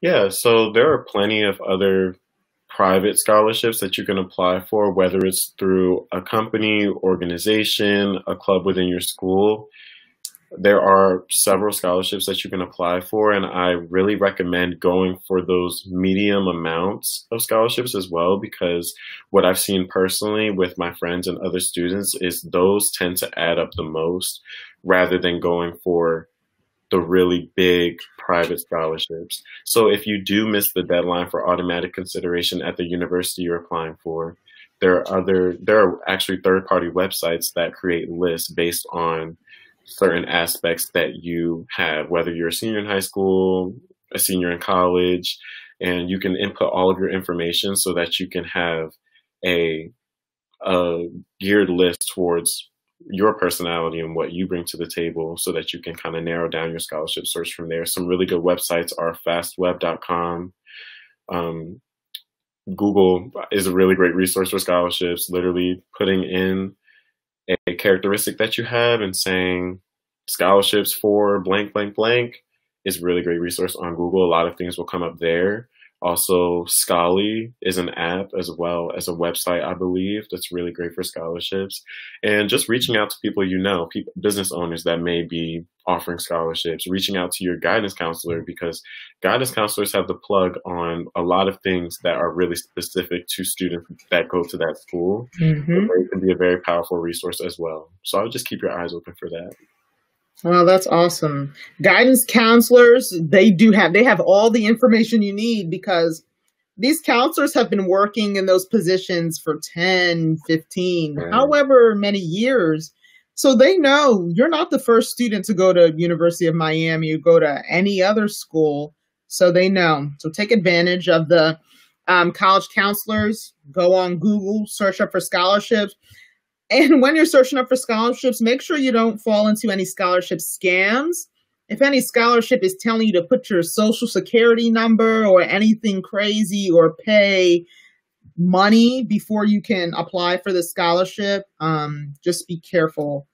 Yeah, so there are plenty of other private scholarships that you can apply for, whether it's through a company, organization, a club within your school. There are several scholarships that you can apply for, and I really recommend going for those medium amounts of scholarships as well, because what I've seen personally with my friends and other students is those tend to add up the most rather than going for the really big private scholarships. So if you do miss the deadline for automatic consideration at the university you're applying for, there are other there are actually third party websites that create lists based on certain aspects that you have, whether you're a senior in high school, a senior in college, and you can input all of your information so that you can have a, a geared list towards your personality and what you bring to the table so that you can kind of narrow down your scholarship search from there. Some really good websites are fastweb.com. Um, Google is a really great resource for scholarships, literally putting in a characteristic that you have and saying scholarships for blank, blank, blank is really great resource on Google. A lot of things will come up there. Also, Scholarly is an app as well as a website, I believe, that's really great for scholarships. And just reaching out to people you know, business owners that may be offering scholarships, reaching out to your guidance counselor because guidance counselors have the plug on a lot of things that are really specific to students that go to that school. Mm-hmm. They can be a very powerful resource as well. So I would just keep your eyes open for that. Wow, that's awesome. Guidance counselors, they do have they have all the information you need because these counselors have been working in those positions for 10, 15, however many years. So they know you're not the first student to go to University of Miami or go to any other school. So they know. So take advantage of the um, college counselors. Go on Google, search up for scholarships. And when you're searching up for scholarships, make sure you don't fall into any scholarship scams. If any scholarship is telling you to put your social security number or anything crazy or pay money before you can apply for the scholarship, um, just be careful